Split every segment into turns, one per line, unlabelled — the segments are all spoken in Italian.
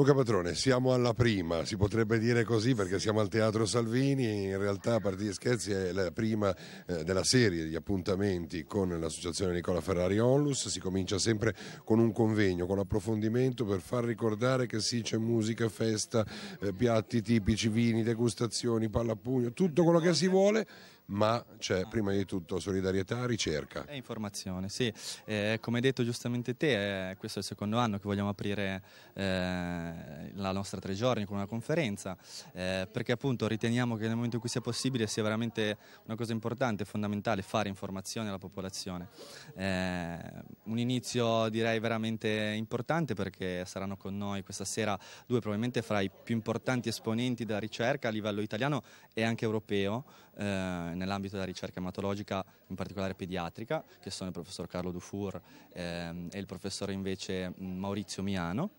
Luca Patrone, siamo alla prima, si potrebbe dire così perché siamo al Teatro Salvini, in realtà a partire scherzi è la prima eh, della serie di appuntamenti con l'associazione Nicola Ferrari Onlus, si comincia sempre con un convegno, con approfondimento per far ricordare che sì c'è musica, festa, eh, piatti tipici, vini, degustazioni, pallapugno, tutto quello che si vuole ma c'è cioè, ah. prima di tutto solidarietà, ricerca. E
informazione, sì. Eh, come hai detto giustamente te, eh, questo è il secondo anno che vogliamo aprire eh, la nostra tre giorni con una conferenza, eh, perché appunto riteniamo che nel momento in cui sia possibile sia veramente una cosa importante, fondamentale fare informazione alla popolazione. Eh, un inizio direi veramente importante perché saranno con noi questa sera due probabilmente fra i più importanti esponenti della ricerca a livello italiano e anche europeo eh, nell'ambito della ricerca ematologica, in particolare pediatrica, che sono il professor Carlo Dufour ehm, e il professore invece mm, Maurizio Miano.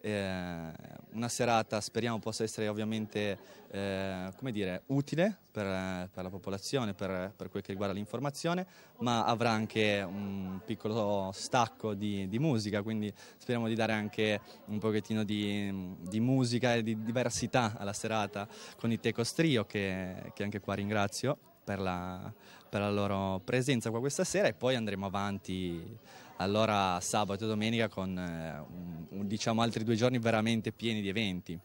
Eh, una serata speriamo possa essere ovviamente eh, dire, utile per, per, la popolazione, per, per quel che riguarda l'informazione, ma avrà anche un piccolo stacco di, di, musica, quindi speriamo di dare anche un pochettino di, di musica e di diversità alla serata con i Teco Strio, che, che anche qua ringrazio per la, per la loro presenza qua questa sera e poi andremo avanti allora sabato e domenica con eh, un, diciamo altri due giorni veramente pieni di eventi.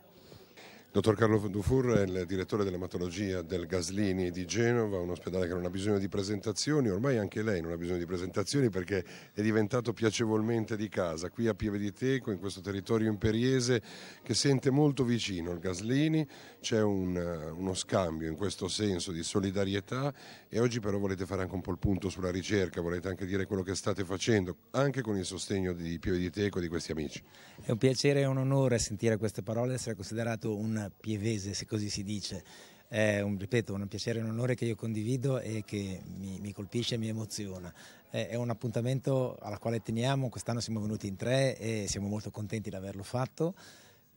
Dottor Carlo Dufour è il direttore dell'ematologia del Gaslini di Genova, un ospedale che non ha bisogno di presentazioni, ormai anche lei non ha bisogno di presentazioni perché è diventato piacevolmente di casa, qui a Pieve di Teco, in questo territorio imperiese che sente molto vicino il Gaslini, c'è un, eh, uno scambio in questo senso di solidarietà e oggi però volete fare anche un po' il punto sulla ricerca, volete anche dire quello che state facendo, anche con il sostegno di Pieve di Teco e di questi amici. È un piacere e un onore sentire queste parole, essere
considerato un donna pievese, se così si dice. È un, ripeto, un piacere e un onore che io condivido e che mi, mi colpisce e mi emoziona. È, è un appuntamento alla quale teniamo, quest'anno siamo venuti in tre e siamo molto contenti di averlo fatto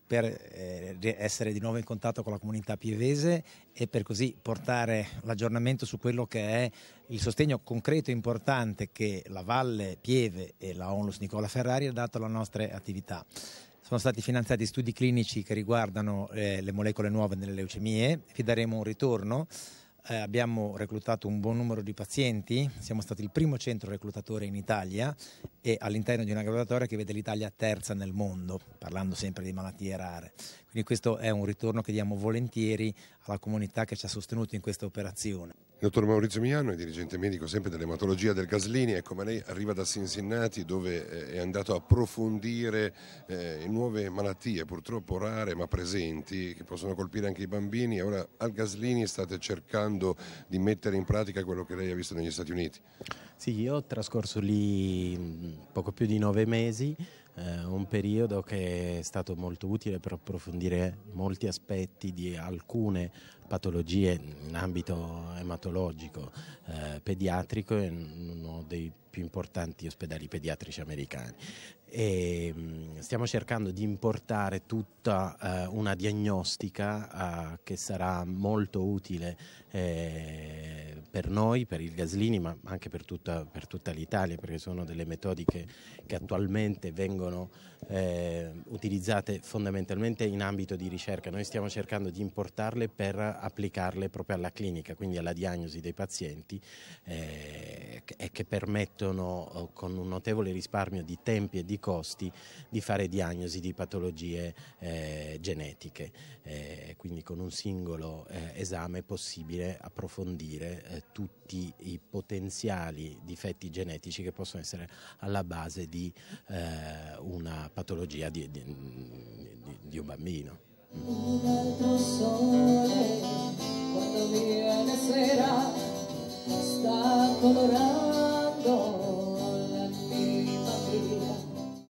per eh, essere di nuovo in contatto con la comunità pievese e per così portare l'aggiornamento su quello che è il sostegno concreto e importante che la Valle Pieve e la Onlus Nicola Ferrari ha dato alle nostre attività. Sono stati finanziati studi clinici che riguardano eh, le molecole nuove nelle leucemie, vi daremo un ritorno. Eh, abbiamo reclutato un buon numero di pazienti, siamo stati il primo centro reclutatore in Italia e all'interno di una graduatoria che vede l'Italia terza nel mondo, parlando sempre di malattie rare. Quindi questo è un ritorno che diamo volentieri alla comunità che ci ha sostenuto in questa operazione.
Dottor Maurizio Miano è dirigente medico sempre dell'ematologia del Gaslini, ecco, ma lei arriva da Cincinnati dove eh, è andato a approfondire eh, nuove malattie, purtroppo rare ma presenti, che possono colpire anche i bambini. e Ora al Gaslini state cercando di mettere in pratica quello che lei ha visto negli Stati Uniti. Sì, io ho trascorso lì mm,
poco più di nove mesi, eh, un periodo che è stato molto utile per approfondire molti aspetti di alcune patologie in ambito ematologico, eh, pediatrico, in uno dei più importanti ospedali pediatrici americani. E, mm, stiamo cercando di importare tutta eh, una diagnostica eh, che sarà molto utile eh, per noi, per il Gaslini, ma anche per tutta, per tutta l'Italia, perché sono delle metodiche che attualmente vengono eh, utilizzate fondamentalmente in ambito di ricerca. Noi stiamo cercando di importarle per applicarle proprio alla clinica, quindi alla diagnosi dei pazienti eh, e che permettono eh, con un notevole risparmio di tempi e di costi di fare diagnosi di patologie eh, genetiche. Eh, quindi con un singolo eh, esame è possibile approfondire tutti i potenziali difetti genetici che possono essere alla base di eh, una patologia di, di, di, di un bambino.
Mm.